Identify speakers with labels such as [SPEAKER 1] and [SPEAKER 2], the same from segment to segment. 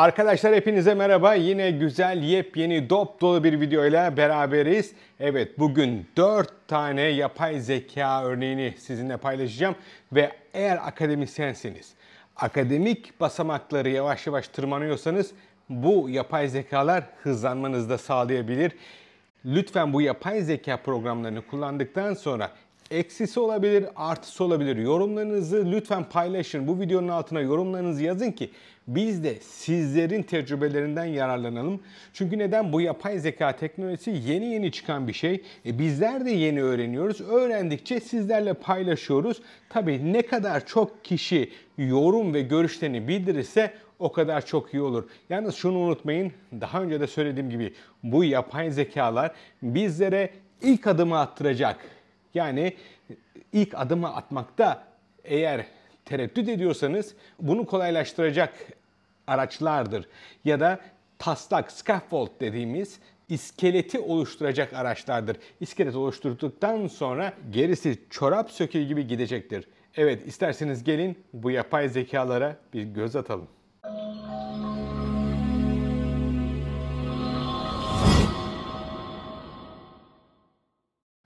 [SPEAKER 1] Arkadaşlar hepinize merhaba. Yine güzel, yepyeni, dop dolu bir videoyla beraberiz. Evet bugün 4 tane yapay zeka örneğini sizinle paylaşacağım. Ve eğer akademisyenseniz, akademik basamakları yavaş yavaş tırmanıyorsanız bu yapay zekalar hızlanmanızı da sağlayabilir. Lütfen bu yapay zeka programlarını kullandıktan sonra Eksisi olabilir, artısı olabilir. Yorumlarınızı lütfen paylaşın. Bu videonun altına yorumlarınızı yazın ki biz de sizlerin tecrübelerinden yararlanalım. Çünkü neden bu yapay zeka teknolojisi yeni yeni çıkan bir şey. E bizler de yeni öğreniyoruz. Öğrendikçe sizlerle paylaşıyoruz. Tabii ne kadar çok kişi yorum ve görüşlerini bildirirse o kadar çok iyi olur. Yalnız şunu unutmayın. Daha önce de söylediğim gibi bu yapay zekalar bizlere ilk adımı attıracak yani ilk adımı atmakta eğer tereddüt ediyorsanız bunu kolaylaştıracak araçlardır. Ya da taslak, scaffold dediğimiz iskeleti oluşturacak araçlardır. İskelet oluşturduktan sonra gerisi çorap söküğü gibi gidecektir. Evet isterseniz gelin bu yapay zekalara bir göz atalım.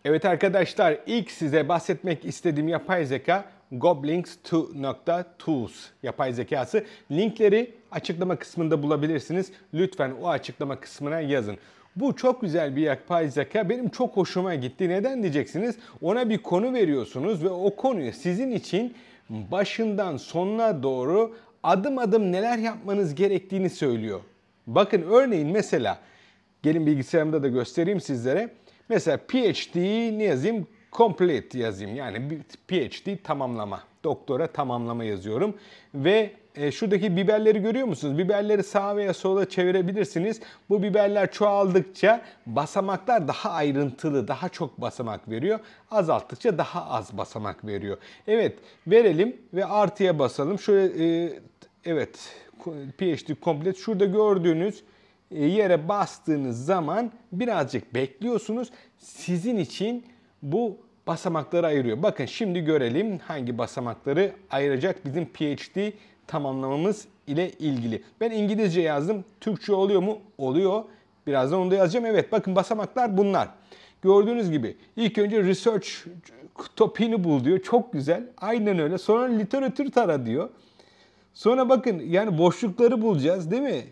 [SPEAKER 1] Evet arkadaşlar ilk size bahsetmek istediğim yapay zeka goblinks2.tools yapay zekası. Linkleri açıklama kısmında bulabilirsiniz. Lütfen o açıklama kısmına yazın. Bu çok güzel bir yapay zeka. Benim çok hoşuma gitti. Neden diyeceksiniz? Ona bir konu veriyorsunuz ve o konuyu sizin için başından sonuna doğru adım adım neler yapmanız gerektiğini söylüyor. Bakın örneğin mesela gelin bilgisayarımda da göstereyim sizlere Mesela PhD ne yazayım? Complete yazayım. Yani PhD tamamlama. Doktora tamamlama yazıyorum. Ve e, şuradaki biberleri görüyor musunuz? Biberleri sağa veya sola çevirebilirsiniz. Bu biberler çoğaldıkça basamaklar daha ayrıntılı, daha çok basamak veriyor. Azalttıkça daha az basamak veriyor. Evet, verelim ve artıya basalım. Şöyle e, evet, PhD complete. Şurada gördüğünüz e, yere bastığınız zaman birazcık bekliyorsunuz. Sizin için bu basamakları ayırıyor. Bakın şimdi görelim hangi basamakları ayıracak bizim PhD tamamlamamız ile ilgili. Ben İngilizce yazdım. Türkçe oluyor mu? Oluyor. Birazdan onu da yazacağım. Evet bakın basamaklar bunlar. Gördüğünüz gibi ilk önce research topini bul diyor. Çok güzel. Aynen öyle. Sonra literatür tara diyor. Sonra bakın yani boşlukları bulacağız değil mi?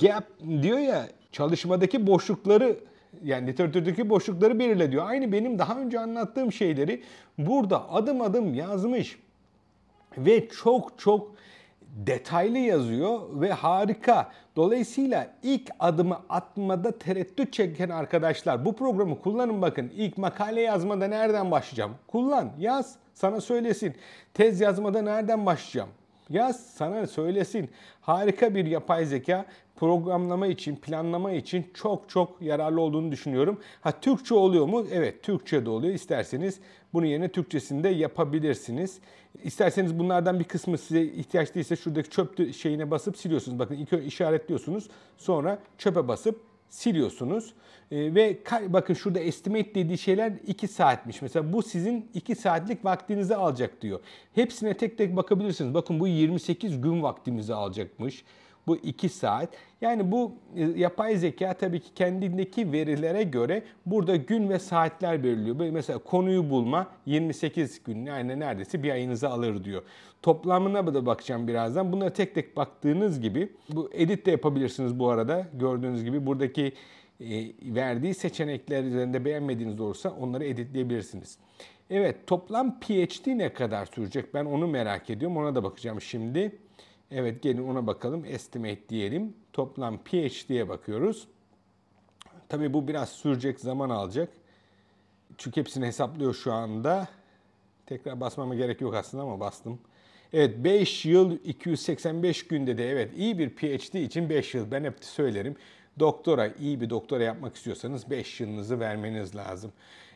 [SPEAKER 1] gap diyor ya çalışmadaki boşlukları yani literatürdeki boşlukları belirle diyor. Aynı benim daha önce anlattığım şeyleri burada adım adım yazmış ve çok çok detaylı yazıyor ve harika. Dolayısıyla ilk adımı atmada tereddüt çeken arkadaşlar bu programı kullanın bakın. İlk makale yazmada nereden başlayacağım? Kullan, yaz, sana söylesin. Tez yazmada nereden başlayacağım? Yaz, sana söylesin. Harika bir yapay zeka programlama için, planlama için çok çok yararlı olduğunu düşünüyorum. Ha Türkçe oluyor mu? Evet, Türkçe de oluyor. İsterseniz bunun yerine Türkçesini de yapabilirsiniz. İsterseniz bunlardan bir kısmı size ihtiyaç değilse şuradaki çöp şeyine basıp siliyorsunuz. Bakın iki işaretliyorsunuz. Sonra çöpe basıp siliyorsunuz. E, ve bakın şurada estimate dediği şeyler 2 saatmiş. Mesela bu sizin 2 saatlik vaktinizi alacak diyor. Hepsine tek tek bakabilirsiniz. Bakın bu 28 gün vaktimizi alacakmış. Bu 2 saat. Yani bu e, yapay zeka tabii ki kendindeki verilere göre burada gün ve saatler belirliyor. Mesela konuyu bulma 28 gün yani neredeyse bir ayınızı alır diyor. Toplamına da bakacağım birazdan. Bunlara tek tek baktığınız gibi bu edit de yapabilirsiniz bu arada. Gördüğünüz gibi buradaki e, verdiği seçenekler üzerinde beğenmediğiniz olursa onları editleyebilirsiniz. Evet toplam PhD ne kadar sürecek ben onu merak ediyorum ona da bakacağım şimdi. Evet gelin ona bakalım. Estimate diyelim. Toplam PhD'ye bakıyoruz. Tabii bu biraz sürecek, zaman alacak. Çünkü hepsini hesaplıyor şu anda. Tekrar basmama gerek yok aslında ama bastım. Evet 5 yıl 285 günde de evet iyi bir PhD için 5 yıl ben hep söylerim. Doktora iyi bir doktora yapmak istiyorsanız 5 yılınızı vermeniz lazım.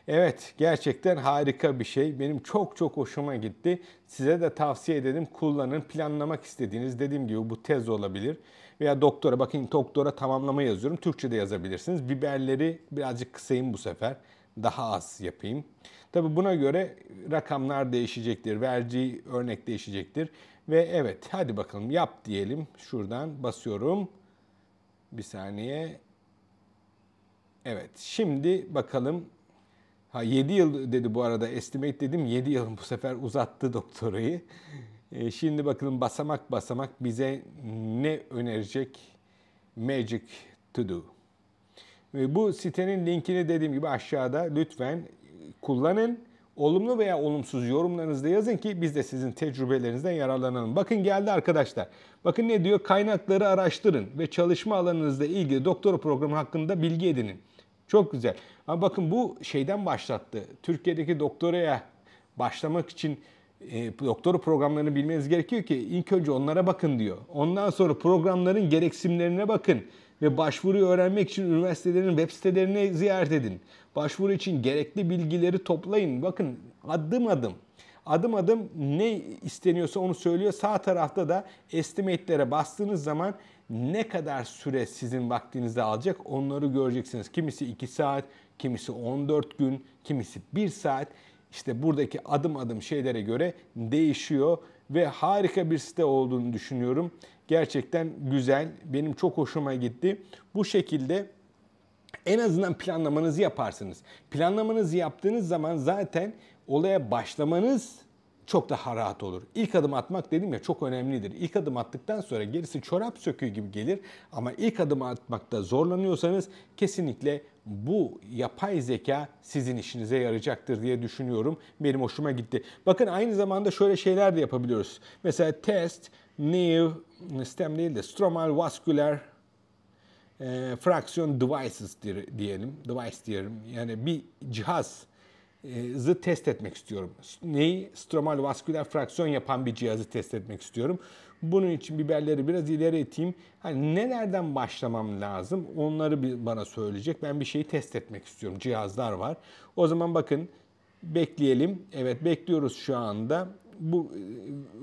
[SPEAKER 1] Evet gerçekten harika bir şey. Benim çok çok hoşuma gitti. Size de tavsiye ederim kullanın. Planlamak istediğiniz dediğim gibi bu tez olabilir. Veya doktora bakın doktora tamamlama yazıyorum. Türkçe de yazabilirsiniz. Biberleri birazcık kısayım bu sefer. Daha az yapayım. Tabi buna göre rakamlar değişecektir. Verdiği örnek değişecektir. Ve evet hadi bakalım yap diyelim. Şuradan basıyorum. Bir saniye. Evet şimdi bakalım Ha 7 yıl dedi bu arada estimate dedim 7 yıl bu sefer uzattı doktorayı. E, şimdi bakalım basamak basamak bize ne önerecek Magic To Do. E, bu sitenin linkini dediğim gibi aşağıda lütfen kullanın. Olumlu veya olumsuz yorumlarınızda yazın ki biz de sizin tecrübelerinizden yararlanalım. Bakın geldi arkadaşlar. Bakın ne diyor? Kaynakları araştırın ve çalışma alanınızla ilgili doktora programı hakkında bilgi edinin. Çok güzel. Ama bakın bu şeyden başlattı. Türkiye'deki doktoraya başlamak için e, doktora programlarını bilmeniz gerekiyor ki ilk önce onlara bakın diyor. Ondan sonra programların gereksinimlerine bakın ve başvuruyu öğrenmek için üniversitelerin web sitelerini ziyaret edin. Başvuru için gerekli bilgileri toplayın. Bakın adım adım adım adım ne isteniyorsa onu söylüyor. Sağ tarafta da estimate'lere bastığınız zaman ne kadar süre sizin vaktinizi alacak onları göreceksiniz. Kimisi 2 saat, kimisi 14 gün, kimisi 1 saat. İşte buradaki adım adım şeylere göre değişiyor ve harika bir site olduğunu düşünüyorum. Gerçekten güzel, benim çok hoşuma gitti. Bu şekilde en azından planlamanızı yaparsınız. Planlamanızı yaptığınız zaman zaten olaya başlamanız çok daha rahat olur. İlk adım atmak dedim ya çok önemlidir. İlk adım attıktan sonra gerisi çorap söküğü gibi gelir ama ilk adım atmakta zorlanıyorsanız kesinlikle bu yapay zeka sizin işinize yarayacaktır diye düşünüyorum. Benim hoşuma gitti. Bakın aynı zamanda şöyle şeyler de yapabiliyoruz. Mesela test, new, stem değil de stromal vascular e, fraction devices diyelim. Device diyelim. Yani bir cihaz cihazı test etmek istiyorum. Neyi? Stromal vasküler fraksiyon yapan bir cihazı test etmek istiyorum. Bunun için biberleri biraz ileri eteyim. Hani nelerden başlamam lazım? Onları bir bana söyleyecek. Ben bir şeyi test etmek istiyorum. Cihazlar var. O zaman bakın bekleyelim. Evet bekliyoruz şu anda. Bu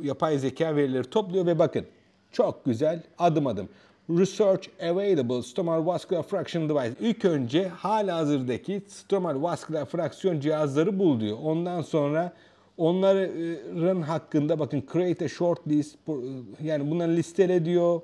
[SPEAKER 1] yapay zeka verileri topluyor ve bakın çok güzel adım adım. Research Available Stomar Vascular Fraction Device. İlk önce hala hazırdaki stomar vascular fraksiyon cihazları bul diyor. Ondan sonra onların hakkında bakın create a short list yani bunları listele diyor.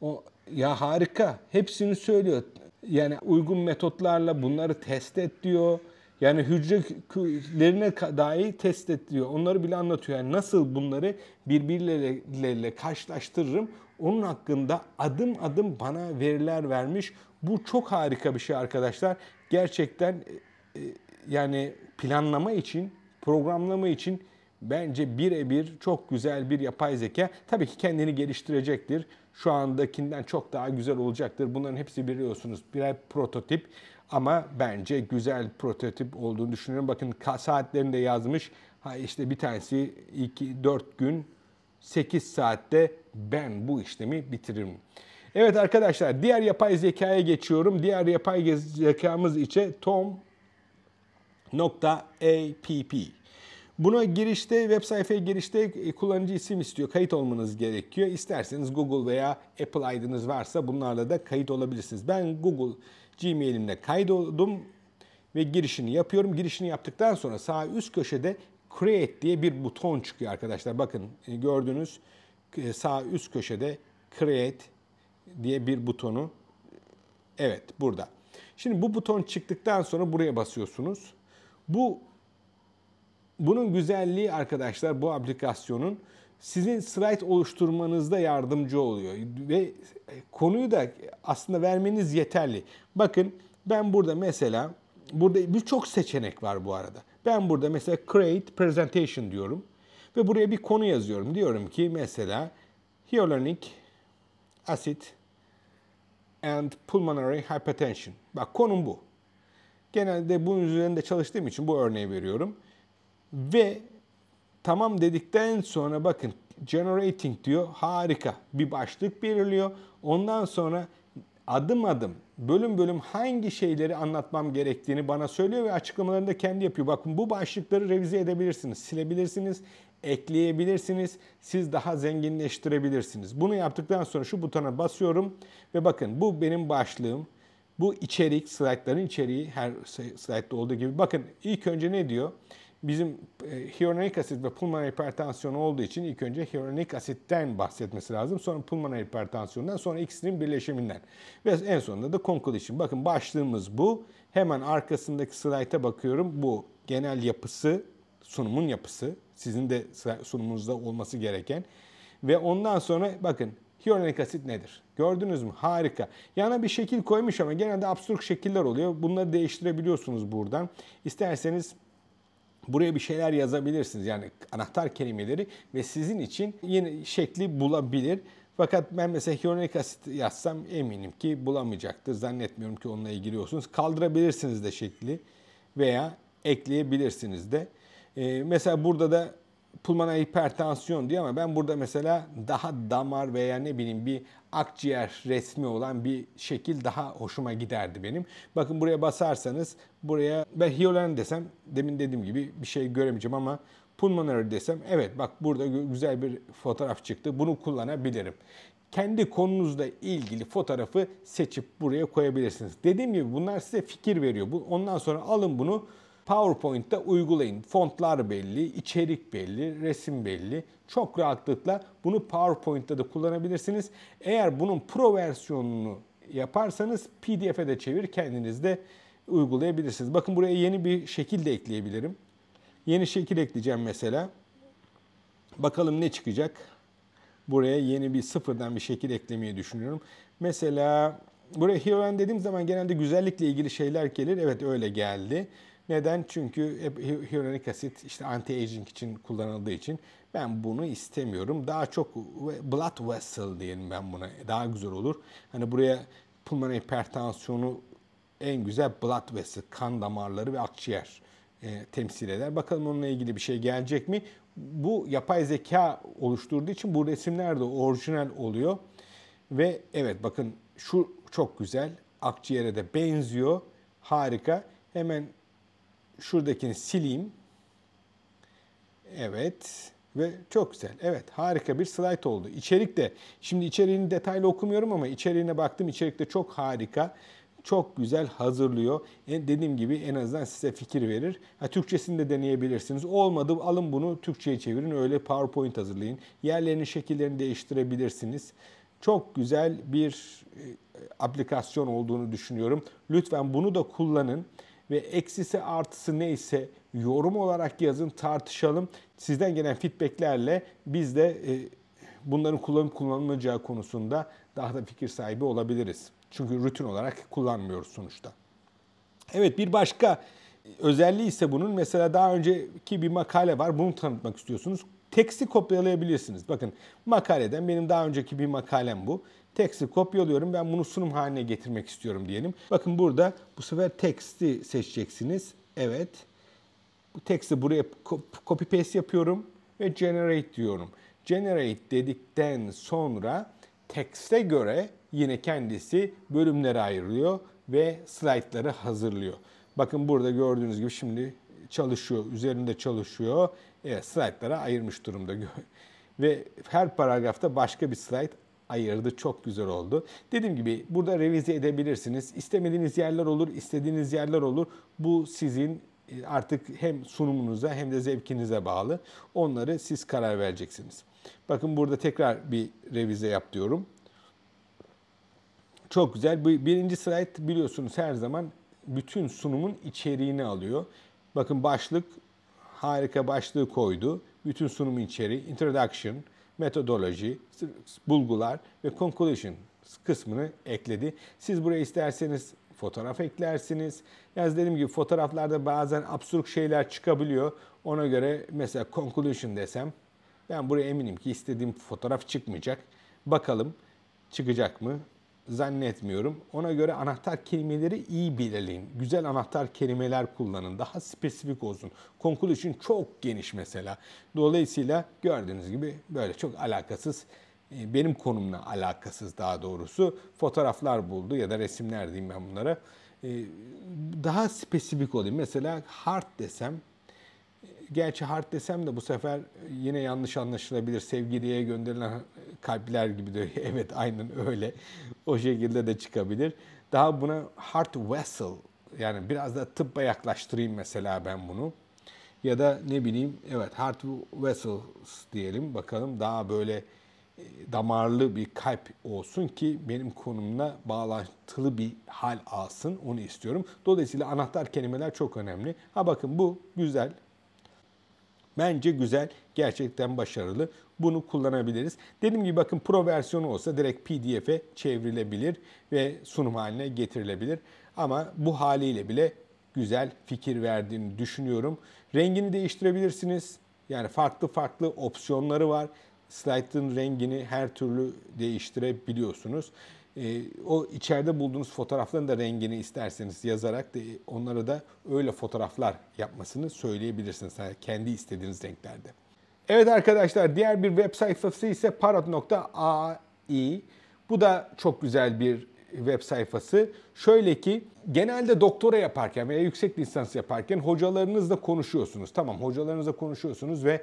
[SPEAKER 1] O, ya harika. Hepsini söylüyor. Yani uygun metotlarla bunları test et diyor. Yani hücrelerine dahi test ediyor. Onları bile anlatıyor. Yani nasıl bunları birbirleriyle karşılaştırırım. Onun hakkında adım adım bana veriler vermiş. Bu çok harika bir şey arkadaşlar. Gerçekten e, e, yani planlama için, programlama için bence birebir çok güzel bir yapay zeka. Tabii ki kendini geliştirecektir. Şu andakinden çok daha güzel olacaktır. Bunların hepsi biliyorsunuz birer prototip. Ama bence güzel prototip olduğunu düşünüyorum. Bakın saatlerinde yazmış. Ha işte bir tanesi 2 4 gün 8 saatte ben bu işlemi bitiririm. Evet arkadaşlar diğer yapay zekaya geçiyorum. Diğer yapay zekamız içe tom.app. Buna girişte, web sayfaya girişte e, kullanıcı isim istiyor. Kayıt olmanız gerekiyor. İsterseniz Google veya Apple ID'niz varsa bunlarla da kayıt olabilirsiniz. Ben Google Gmail'imle kaydoldum ve girişini yapıyorum. Girişini yaptıktan sonra sağ üst köşede Create diye bir buton çıkıyor arkadaşlar. Bakın e, gördüğünüz e, sağ üst köşede Create diye bir butonu evet burada. Şimdi bu buton çıktıktan sonra buraya basıyorsunuz. Bu bunun güzelliği arkadaşlar bu aplikasyonun sizin slide oluşturmanızda yardımcı oluyor. Ve konuyu da aslında vermeniz yeterli. Bakın ben burada mesela, burada birçok seçenek var bu arada. Ben burada mesela create presentation diyorum. Ve buraya bir konu yazıyorum. Diyorum ki mesela hyaluronic acid and pulmonary hypertension. Bak konum bu. Genelde bunun üzerinde çalıştığım için bu örneği veriyorum. Ve Tamam dedikten sonra bakın generating diyor. Harika. Bir başlık belirliyor. Ondan sonra adım adım bölüm bölüm hangi şeyleri anlatmam gerektiğini bana söylüyor ve açıklamalarını da kendi yapıyor. Bakın bu başlıkları revize edebilirsiniz, silebilirsiniz, ekleyebilirsiniz, siz daha zenginleştirebilirsiniz. Bunu yaptıktan sonra şu butona basıyorum ve bakın bu benim başlığım. Bu içerik, slaytların içeriği her şey slaytta olduğu gibi. Bakın ilk önce ne diyor? bizim e, hyaluronik asit ve pulmoner hipertansiyon olduğu için ilk önce hyaluronik asitten bahsetmesi lazım. Sonra pulmoner hipertansiyondan sonra ikisinin birleşiminden. Ve en sonunda da conclusion. Bakın başlığımız bu. Hemen arkasındaki slayta bakıyorum. Bu genel yapısı, sunumun yapısı. Sizin de sunumunuzda olması gereken. Ve ondan sonra bakın Hyaluronik asit nedir? Gördünüz mü? Harika. Yana bir şekil koymuş ama genelde absürt şekiller oluyor. Bunları değiştirebiliyorsunuz buradan. İsterseniz Buraya bir şeyler yazabilirsiniz. Yani anahtar kelimeleri ve sizin için yeni şekli bulabilir. Fakat ben mesela hyaluronik asit yazsam eminim ki bulamayacaktır. Zannetmiyorum ki onunla olsunuz Kaldırabilirsiniz de şekli veya ekleyebilirsiniz de. Ee, mesela burada da pulmoner hipertansiyon diyor ama ben burada mesela daha damar veya ne bileyim bir akciğer resmi olan bir şekil daha hoşuma giderdi benim. Bakın buraya basarsanız buraya ben hiyolen desem demin dediğim gibi bir şey göremeyeceğim ama pulmoner desem evet bak burada güzel bir fotoğraf çıktı bunu kullanabilirim kendi konunuzla ilgili fotoğrafı seçip buraya koyabilirsiniz. Dediğim gibi bunlar size fikir veriyor. Bu ondan sonra alın bunu PowerPoint'te uygulayın. Fontlar belli, içerik belli, resim belli. Çok rahatlıkla bunu PowerPoint'ta da kullanabilirsiniz. Eğer bunun pro versiyonunu yaparsanız PDF'e de çevir kendiniz de uygulayabilirsiniz. Bakın buraya yeni bir şekil de ekleyebilirim. Yeni şekil ekleyeceğim mesela. Bakalım ne çıkacak. Buraya yeni bir sıfırdan bir şekil eklemeyi düşünüyorum. Mesela buraya Hero dediğim zaman genelde güzellikle ilgili şeyler gelir. Evet öyle geldi. Neden? Çünkü hyaluronik asit işte anti-aging için kullanıldığı için ben bunu istemiyorum. Daha çok blood vessel diyelim ben buna. Daha güzel olur. Hani buraya pulmoner hipertansiyonu en güzel blood vessel, kan damarları ve akciğer e, temsil eder. Bakalım onunla ilgili bir şey gelecek mi? Bu yapay zeka oluşturduğu için bu resimler de orijinal oluyor. Ve evet bakın şu çok güzel. Akciğere de benziyor. Harika. Hemen şuradakini sileyim. Evet ve çok güzel. Evet harika bir slide oldu. İçerik de şimdi içeriğini detaylı okumuyorum ama içeriğine baktım. İçerik de çok harika. Çok güzel hazırlıyor. En, dediğim gibi en azından size fikir verir. Ha, Türkçesini de deneyebilirsiniz. Olmadı alın bunu Türkçe'ye çevirin. Öyle PowerPoint hazırlayın. Yerlerini şekillerini değiştirebilirsiniz. Çok güzel bir e, aplikasyon olduğunu düşünüyorum. Lütfen bunu da kullanın ve eksisi artısı neyse yorum olarak yazın tartışalım. Sizden gelen feedbacklerle biz de e, bunların kullanıp kullanılmayacağı konusunda daha da fikir sahibi olabiliriz. Çünkü rutin olarak kullanmıyoruz sonuçta. Evet bir başka özelliği ise bunun mesela daha önceki bir makale var bunu tanıtmak istiyorsunuz. Teksti kopyalayabilirsiniz. Bakın makaleden benim daha önceki bir makalem bu. Text'i kopyalıyorum. Ben bunu sunum haline getirmek istiyorum diyelim. Bakın burada bu sefer text'i seçeceksiniz. Evet. Bu text'i buraya copy paste yapıyorum ve generate diyorum. Generate dedikten sonra text'e göre yine kendisi bölümlere ayırıyor ve slaytları hazırlıyor. Bakın burada gördüğünüz gibi şimdi çalışıyor, üzerinde çalışıyor. Evet, slaytlara ayırmış durumda. ve her paragrafta başka bir slayt ayırdı. Çok güzel oldu. Dediğim gibi burada revize edebilirsiniz. İstemediğiniz yerler olur, istediğiniz yerler olur. Bu sizin e, artık hem sunumunuza hem de zevkinize bağlı. Onları siz karar vereceksiniz. Bakın burada tekrar bir revize yap diyorum. Çok güzel. Birinci slide biliyorsunuz her zaman bütün sunumun içeriğini alıyor. Bakın başlık harika başlığı koydu. Bütün sunumun içeriği, introduction, metodoloji, bulgular ve conclusion kısmını ekledi. Siz buraya isterseniz fotoğraf eklersiniz. Yaz dediğim gibi fotoğraflarda bazen absürt şeyler çıkabiliyor. Ona göre mesela conclusion desem ben buraya eminim ki istediğim fotoğraf çıkmayacak. Bakalım çıkacak mı? zannetmiyorum. Ona göre anahtar kelimeleri iyi belirleyin. Güzel anahtar kelimeler kullanın. Daha spesifik olsun. Konkul için çok geniş mesela. Dolayısıyla gördüğünüz gibi böyle çok alakasız e, benim konumla alakasız daha doğrusu fotoğraflar buldu ya da resimler diyeyim ben bunlara. E, daha spesifik olayım. Mesela hard desem Gerçi hard desem de bu sefer yine yanlış anlaşılabilir. Sevgiliye gönderilen kalpler gibi de evet aynen öyle. o şekilde de çıkabilir. Daha buna hard vessel yani biraz da tıbba yaklaştırayım mesela ben bunu. Ya da ne bileyim evet heart vessels diyelim bakalım daha böyle e, damarlı bir kalp olsun ki benim konumla bağlantılı bir hal alsın onu istiyorum. Dolayısıyla anahtar kelimeler çok önemli. Ha bakın bu güzel Bence güzel, gerçekten başarılı. Bunu kullanabiliriz. Dediğim gibi bakın pro versiyonu olsa direkt PDF'e çevrilebilir ve sunum haline getirilebilir. Ama bu haliyle bile güzel fikir verdiğini düşünüyorum. Rengini değiştirebilirsiniz. Yani farklı farklı opsiyonları var. Slide'ın rengini her türlü değiştirebiliyorsunuz. E, o içeride bulduğunuz fotoğrafların da rengini isterseniz yazarak da e, onlara da öyle fotoğraflar yapmasını söyleyebilirsiniz. Yani kendi istediğiniz renklerde. Evet arkadaşlar diğer bir web sayfası ise parrot.ai. Bu da çok güzel bir web sayfası. Şöyle ki genelde doktora yaparken veya yüksek lisans yaparken hocalarınızla konuşuyorsunuz. Tamam hocalarınızla konuşuyorsunuz ve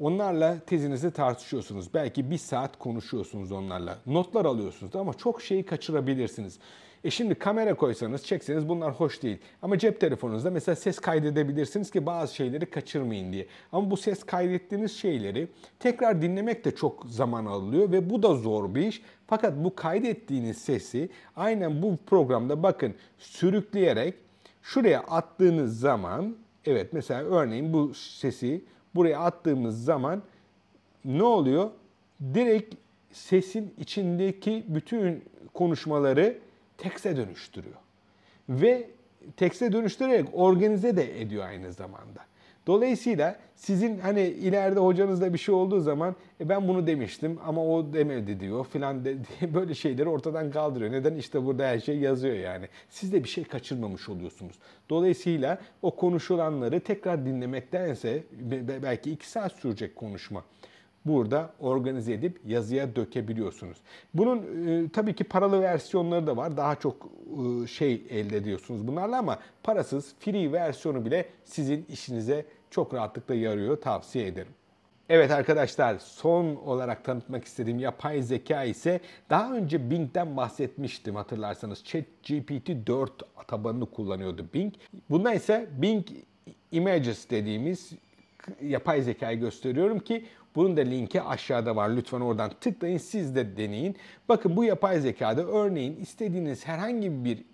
[SPEAKER 1] Onlarla tezinizi tartışıyorsunuz. Belki bir saat konuşuyorsunuz onlarla. Notlar alıyorsunuz ama çok şeyi kaçırabilirsiniz. E şimdi kamera koysanız, çekseniz bunlar hoş değil. Ama cep telefonunuzda mesela ses kaydedebilirsiniz ki bazı şeyleri kaçırmayın diye. Ama bu ses kaydettiğiniz şeyleri tekrar dinlemek de çok zaman alıyor ve bu da zor bir iş. Fakat bu kaydettiğiniz sesi aynen bu programda bakın sürükleyerek şuraya attığınız zaman evet mesela örneğin bu sesi buraya attığımız zaman ne oluyor? Direkt sesin içindeki bütün konuşmaları tekse dönüştürüyor. Ve tekse dönüştürerek organize de ediyor aynı zamanda. Dolayısıyla sizin hani ileride hocanızda bir şey olduğu zaman e ben bunu demiştim ama o demedi diyor filan de, böyle şeyleri ortadan kaldırıyor. Neden? işte burada her şey yazıyor yani. Siz de bir şey kaçırmamış oluyorsunuz. Dolayısıyla o konuşulanları tekrar dinlemektense belki iki saat sürecek konuşma burada organize edip yazıya dökebiliyorsunuz. Bunun e, tabii ki paralı versiyonları da var. Daha çok e, şey elde ediyorsunuz bunlarla ama parasız free versiyonu bile sizin işinize çok rahatlıkla yarıyor tavsiye ederim. Evet arkadaşlar son olarak tanıtmak istediğim yapay zeka ise daha önce Bing'den bahsetmiştim hatırlarsanız. ChatGPT 4 tabanını kullanıyordu Bing. Bunda ise Bing Images dediğimiz yapay zekayı gösteriyorum ki bunun da linki aşağıda var. Lütfen oradan tıklayın siz de deneyin. Bakın bu yapay zekada örneğin istediğiniz herhangi bir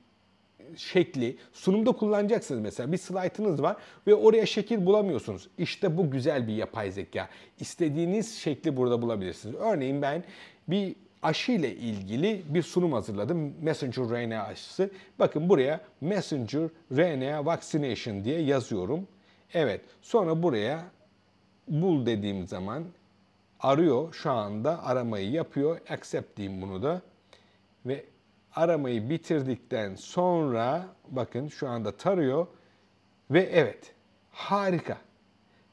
[SPEAKER 1] şekli sunumda kullanacaksınız mesela. Bir slaytınız var ve oraya şekil bulamıyorsunuz. İşte bu güzel bir yapay zeka. İstediğiniz şekli burada bulabilirsiniz. Örneğin ben bir aşı ile ilgili bir sunum hazırladım. Messenger RNA aşısı. Bakın buraya Messenger RNA Vaccination diye yazıyorum. Evet sonra buraya bul dediğim zaman arıyor şu anda aramayı yapıyor. Accept diyeyim bunu da. Ve aramayı bitirdikten sonra bakın şu anda tarıyor ve evet harika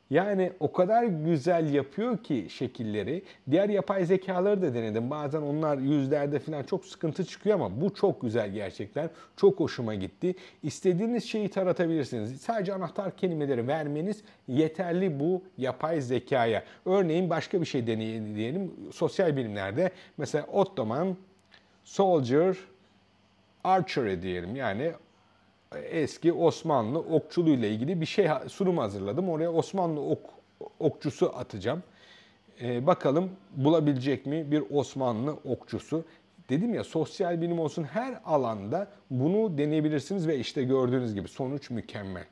[SPEAKER 1] yani o kadar güzel yapıyor ki şekilleri. Diğer yapay zekaları da denedim. Bazen onlar yüzlerde falan çok sıkıntı çıkıyor ama bu çok güzel gerçekten. Çok hoşuma gitti. İstediğiniz şeyi taratabilirsiniz. Sadece anahtar kelimeleri vermeniz yeterli bu yapay zekaya. Örneğin başka bir şey deneyelim Sosyal bilimlerde mesela Ottoman, Soldier, Archery diyelim. Yani eski Osmanlı okçuluğu ile ilgili bir şey sunum hazırladım. Oraya Osmanlı ok, okçusu atacağım. Ee, bakalım bulabilecek mi bir Osmanlı okçusu? Dedim ya sosyal bilim olsun her alanda bunu deneyebilirsiniz ve işte gördüğünüz gibi sonuç mükemmel.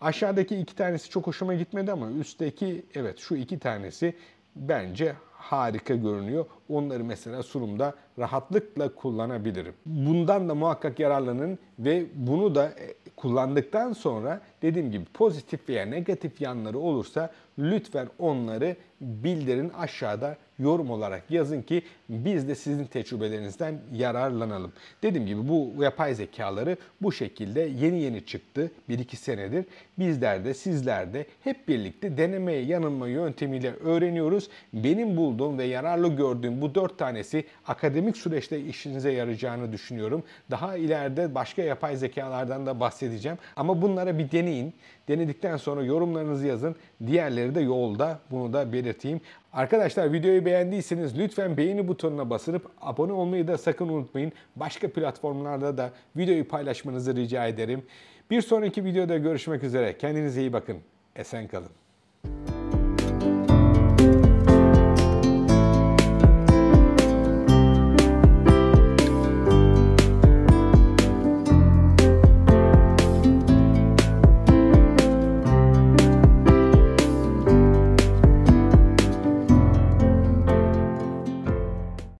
[SPEAKER 1] Aşağıdaki iki tanesi çok hoşuma gitmedi ama üstteki evet şu iki tanesi bence harika görünüyor onları mesela sunumda rahatlıkla kullanabilirim. Bundan da muhakkak yararlanın ve bunu da e, kullandıktan sonra dediğim gibi pozitif veya negatif yanları olursa lütfen onları bildirin aşağıda yorum olarak yazın ki biz de sizin tecrübelerinizden yararlanalım. Dediğim gibi bu yapay zekaları bu şekilde yeni yeni çıktı 1-2 senedir. Bizler de sizler de hep birlikte denemeye yanılma yöntemiyle öğreniyoruz. Benim bulduğum ve yararlı gördüğüm bu dört tanesi akademik süreçte işinize yarayacağını düşünüyorum. Daha ileride başka yapay zekalardan da bahsedeceğim. Ama bunlara bir deneyin. Denedikten sonra yorumlarınızı yazın. Diğerleri de yolda. Bunu da belirteyim. Arkadaşlar videoyu beğendiyseniz lütfen beğeni butonuna basılıp abone olmayı da sakın unutmayın. Başka platformlarda da videoyu paylaşmanızı rica ederim. Bir sonraki videoda görüşmek üzere. Kendinize iyi bakın. Esen kalın.